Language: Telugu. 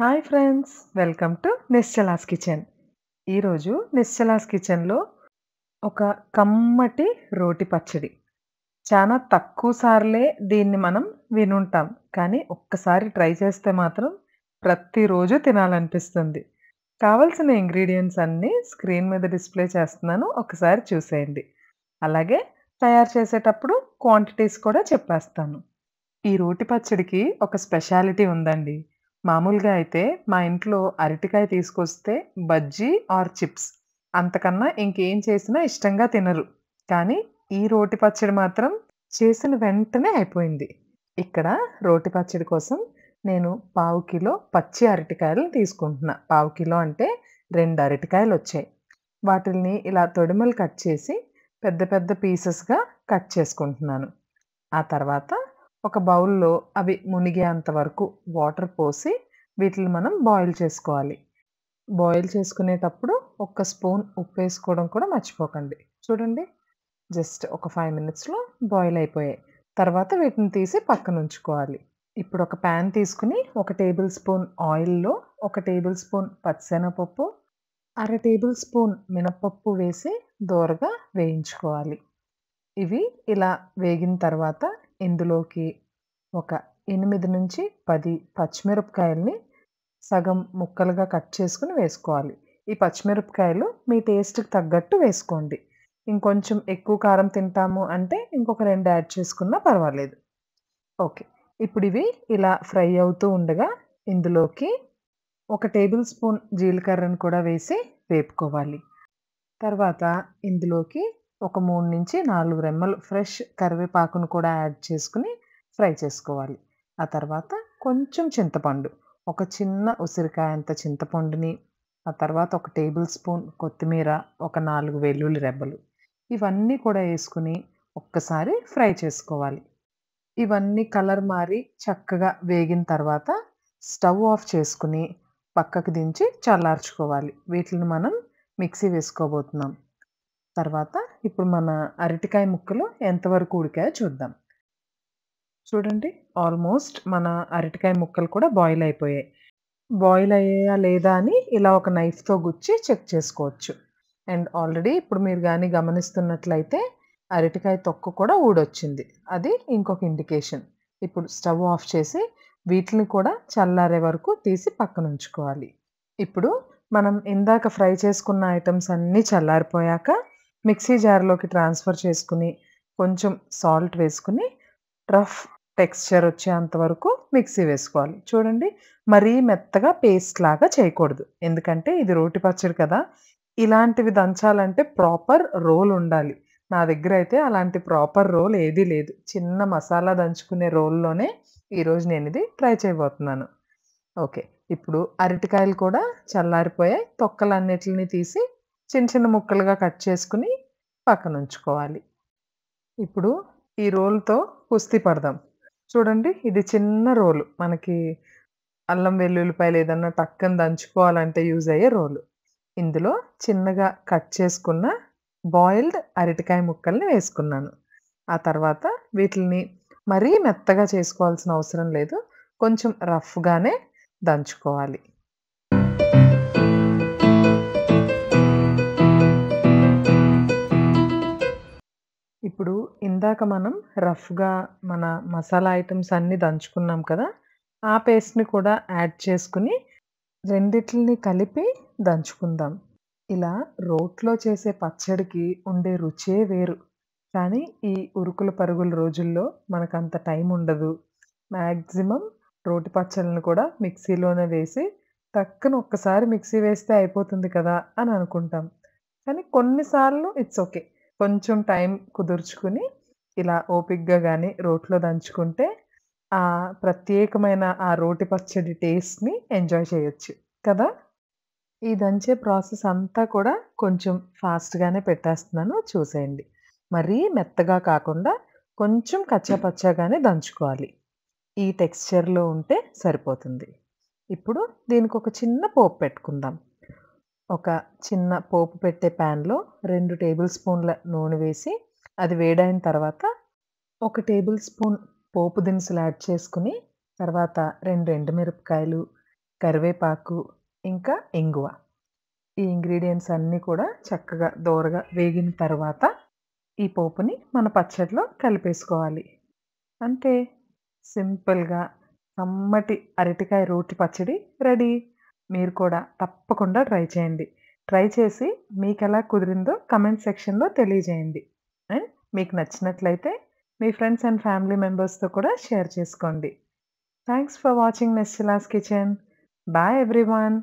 hi friends welcome to Nischala's kitchen ఈరోజు నిశ్చలాస్ కిచెన్లో ఒక కమ్మటి రోటి పచ్చడి చాలా తక్కువ సార్లే దీన్ని మనం వినుంటాం కానీ ఒక్కసారి ట్రై చేస్తే మాత్రం ప్రతిరోజు తినాలనిపిస్తుంది కావలసిన ఇంగ్రీడియంట్స్ అన్నీ స్క్రీన్ మీద డిస్ప్లే చేస్తున్నాను ఒకసారి చూసేయండి అలాగే తయారు చేసేటప్పుడు క్వాంటిటీస్ కూడా చెప్పేస్తాను ఈ రోటి పచ్చడికి ఒక స్పెషాలిటీ ఉందండి మామూలుగా అయితే మా ఇంట్లో అరటికాయ తీసుకొస్తే బజ్జీ ఆర్ చిప్స్ అంతకన్నా ఇంకేం చేసినా ఇష్టంగా తినరు కానీ ఈ రోటి పచ్చడి మాత్రం చేసిన వెంటనే అయిపోయింది ఇక్కడ రోటి పచ్చడి కోసం నేను పావు కిలో పచ్చి అరటికాయలు తీసుకుంటున్నా పావు కిలో అంటే రెండు అరటికాయలు వచ్చాయి వాటిల్ని ఇలా తొడిమలు కట్ చేసి పెద్ద పెద్ద పీసెస్గా కట్ చేసుకుంటున్నాను ఆ తర్వాత ఒక బౌల్లో అవి మునిగేంత వరకు వాటర్ పోసి వీటిని మనం బాయిల్ చేసుకోవాలి బాయిల్ చేసుకునేటప్పుడు ఒక్క స్పూన్ ఉప్పు వేసుకోవడం కూడా మర్చిపోకండి చూడండి జస్ట్ ఒక ఫైవ్ మినిట్స్లో బాయిల్ అయిపోయాయి తర్వాత వీటిని తీసి పక్కన ఉంచుకోవాలి ఇప్పుడు ఒక ప్యాన్ తీసుకుని ఒక టేబుల్ స్పూన్ ఆయిల్లో ఒక టేబుల్ స్పూన్ పచ్చెనపప్పు అర టేబుల్ స్పూన్ మినపప్పు వేసి దోరగా వేయించుకోవాలి ఇవి ఇలా వేగిన తర్వాత ఇందులోకి ఒక ఎనిమిది నుంచి పది పచ్చిమిరపకాయల్ని సగం ముక్కలుగా కట్ చేసుకుని వేసుకోవాలి ఈ పచ్చిమిరపకాయలు మీ టేస్ట్కి తగ్గట్టు వేసుకోండి ఇంకొంచెం ఎక్కువ కారం తింటాము అంటే ఇంకొక రెండు యాడ్ చేసుకున్నా పర్వాలేదు ఓకే ఇప్పుడు ఇవి ఇలా ఫ్రై అవుతూ ఉండగా ఇందులోకి ఒక టేబుల్ స్పూన్ జీలకర్రను కూడా వేసి వేపుకోవాలి తర్వాత ఇందులోకి ఒక మూడు నుంచి నాలుగు రెమ్మలు ఫ్రెష్ కరివేపాకును కూడా యాడ్ చేసుకుని ఫ్రై చేసుకోవాలి ఆ తర్వాత కొంచెం చింతపండు ఒక చిన్న ఉసిరికాయ అంత చింతపండుని ఆ తర్వాత ఒక టేబుల్ స్పూన్ కొత్తిమీర ఒక నాలుగు వెల్లుల్లి రెబ్బలు ఇవన్నీ కూడా వేసుకుని ఒక్కసారి ఫ్రై చేసుకోవాలి ఇవన్నీ కలర్ మారి చక్కగా వేగిన తర్వాత స్టవ్ ఆఫ్ చేసుకుని పక్కకు దించి చల్లార్చుకోవాలి వీటిని మనం మిక్సీ వేసుకోబోతున్నాం తర్వాత ఇప్పుడు మన అరటికాయ ముక్కలు ఎంతవరకు ఉడికాయో చూద్దాం చూడండి ఆల్మోస్ట్ మన అరటికాయ ముక్కలు కూడా బాయిల్ అయిపోయాయి బాయిల్ అయ్యాయా లేదా అని ఇలా ఒక నైఫ్తో గుచ్చి చెక్ చేసుకోవచ్చు అండ్ ఆల్రెడీ ఇప్పుడు మీరు కానీ గమనిస్తున్నట్లయితే అరటికాయ తొక్క కూడా ఊడొచ్చింది అది ఇంకొక ఇండికేషన్ ఇప్పుడు స్టవ్ ఆఫ్ చేసి వీటిని కూడా చల్లారే వరకు తీసి పక్కన ఉంచుకోవాలి ఇప్పుడు మనం ఇందాక ఫ్రై చేసుకున్న ఐటమ్స్ అన్నీ చల్లారిపోయాక మిక్సీ జార్లోకి ట్రాన్స్ఫర్ చేసుకుని కొంచెం సాల్ట్ వేసుకుని రఫ్ టెక్స్చర్ వచ్చేంత వరకు మిక్సీ వేసుకోవాలి చూడండి మరీ మెత్తగా పేస్ట్ లాగా చేయకూడదు ఎందుకంటే ఇది రోటి పచ్చడి కదా ఇలాంటివి దంచాలంటే ప్రాపర్ రోల్ ఉండాలి నా దగ్గర అయితే అలాంటి ప్రాపర్ రోల్ ఏదీ లేదు చిన్న మసాలా దంచుకునే రోల్లోనే ఈరోజు నేను ఇది ట్రై చేయబోతున్నాను ఓకే ఇప్పుడు అరటికాయలు కూడా చల్లారిపోయాయి తొక్కలన్నిటిని తీసి చిన్న చిన్న ముక్కలుగా కట్ చేసుకుని పక్కన ఉంచుకోవాలి ఇప్పుడు ఈ రోల్తో కుస్తీ పడదాం చూడండి ఇది చిన్న రోలు మనకి అల్లం వెల్లుల్లిపాయలు ఏదన్నా టక్కన దంచుకోవాలంటే యూజ్ అయ్యే రోలు ఇందులో చిన్నగా కట్ చేసుకున్న బాయిల్డ్ అరటికాయ ముక్కల్ని వేసుకున్నాను ఆ తర్వాత వీటిని మరీ మెత్తగా చేసుకోవాల్సిన అవసరం లేదు కొంచెం రఫ్గానే దంచుకోవాలి ఇప్పుడు ఇందాక మనం రఫ్గా మన మసాలా ఐటమ్స్ అన్నీ దంచుకున్నాం కదా ఆ పేస్ట్ని కూడా యాడ్ చేసుకుని రెండిట్లని కలిపి దంచుకుందాం ఇలా రోట్లో చేసే పచ్చడికి ఉండే రుచే వేరు కానీ ఈ ఉరుకుల పరుగుల రోజుల్లో మనకంత టైం ఉండదు మ్యాక్సిమం రోటి పచ్చళ్ళని కూడా మిక్సీలోనే వేసి తక్కన ఒక్కసారి మిక్సీ వేస్తే అయిపోతుంది కదా అని అనుకుంటాం కానీ కొన్నిసార్లు ఇట్స్ ఓకే కొంచెం టైం కుదుర్చుకుని ఇలా ఓపిక్గా కానీ రోట్లో దంచుకుంటే ఆ ప్రత్యేకమైన ఆ రోటి పచ్చడి టేస్ట్ని ఎంజాయ్ చేయొచ్చు కదా ఈ దంచే ప్రాసెస్ అంతా కూడా కొంచెం ఫాస్ట్గానే పెట్టేస్తున్నాను చూసేయండి మరీ మెత్తగా కాకుండా కొంచెం కచ్చాపచ్చాగానే దంచుకోవాలి ఈ టెక్స్చర్లో ఉంటే సరిపోతుంది ఇప్పుడు దీనికి ఒక చిన్న పోపు పెట్టుకుందాం ఒక చిన్న పోపు పెట్టే ప్యాన్లో రెండు టేబుల్ స్పూన్ల నూనె వేసి అది వేడైన తర్వాత ఒక టేబుల్ స్పూన్ పోపు దినుసులు యాడ్ చేసుకుని తర్వాత రెండు ఎండుమిరపకాయలు కరివేపాకు ఇంకా ఇంగువ ఈ ఇంగ్రీడియంట్స్ అన్నీ కూడా చక్కగా దోరగా వేగిన తర్వాత ఈ పోపుని మన పచ్చడిలో కలిపేసుకోవాలి అంతే సింపుల్గా సమ్మటి అరటికాయ రోటి పచ్చడి రెడీ మీరు కూడా తప్పకుండా ట్రై చేయండి ట్రై చేసి మీకు ఎలా కుదిరిందో కమెంట్ సెక్షన్లో తెలియజేయండి అండ్ మీకు నచ్చినట్లయితే మీ ఫ్రెండ్స్ అండ్ ఫ్యామిలీ మెంబర్స్తో కూడా షేర్ చేసుకోండి thanks for watching Nischala's kitchen bye everyone